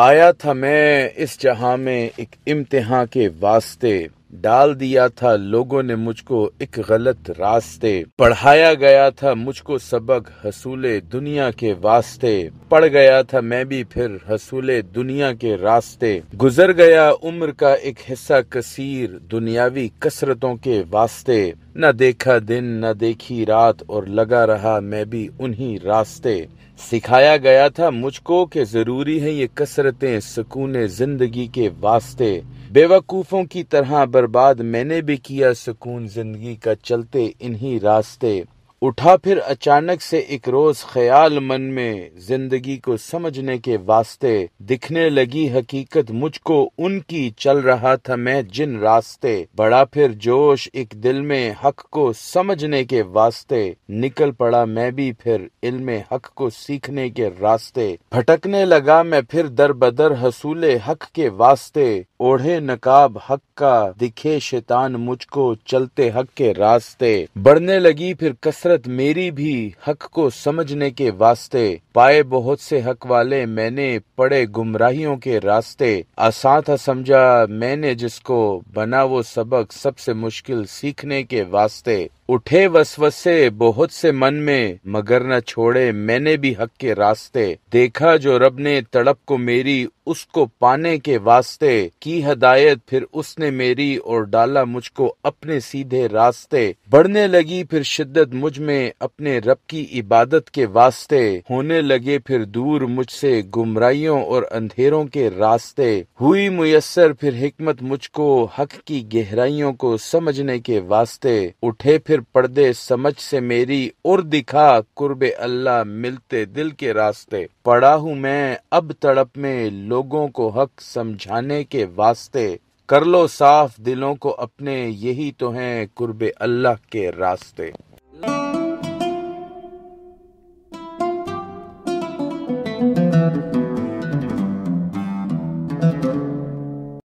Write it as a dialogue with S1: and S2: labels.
S1: आया था मैं इस जहां में एक इम्तिहा के वास्ते डाल दिया था लोगों ने मुझको एक गलत रास्ते पढ़ाया गया था मुझको सबक हसूले दुनिया के वास्ते पड़ गया था मैं भी फिर हसूले दुनिया के रास्ते गुजर गया उम्र का एक हिस्सा कसीर दुनियावी कसरतों के वास्ते न देखा दिन न देखी रात और लगा रहा मैं भी उन्हीं रास्ते सिखाया गया था मुझको कि जरूरी है ये कसरतें सुकून जिंदगी के वास्ते बेवकूफ़ों की तरह बर्बाद मैंने भी किया सुकून ज़िंदगी का चलते इन्हीं रास्ते उठा फिर अचानक से एक रोज ख्याल मन में जिंदगी को समझने के वास्ते दिखने लगी हकीकत मुझको उनकी चल रहा था मैं जिन रास्ते बड़ा फिर जोश एक दिल में हक को समझने के वास्ते निकल पड़ा मैं भी फिर इल्म हक को सीखने के रास्ते भटकने लगा मैं फिर दर बदर हसूले हक के वास्ते ओढ़े नकाब हक का दिखे शैतान मुझको चलते हक के रास्ते बढ़ने लगी फिर कसरत इजाजत मेरी भी हक को समझने के वास्ते पाए बहुत से हक वाले मैंने पड़े गुमराहियों के रास्ते आसाथा समझा मैंने जिसको बना वो सबक सबसे मुश्किल सीखने के वास्ते उठे वसवसे बहुत से मन में मगर न छोड़े मैंने भी हक के रास्ते देखा जो रब ने तड़प को मेरी उसको पाने के वास्ते की हदायत फिर उसने मेरी और डाला मुझको अपने सीधे रास्ते बढ़ने लगी फिर शिद्दत मुझ में अपने रब की इबादत के वास्ते होने लगे फिर दूर मुझसे गुमराइयों और अंधेरों के रास्ते हुई मुयसर फिर हिकमत मुझको हक की गहराइयों को समझने के वास्ते उठे फिर पर्दे समझ से मेरी और दिखा कुर्ब अल्लाह मिलते दिल के रास्ते पड़ा हूँ मैं अब तड़प में लोगों को हक समझाने के वास्ते कर लो साफ दिलों को अपने यही तो हैं कुर्ब अल्लाह के रास्ते Thank you.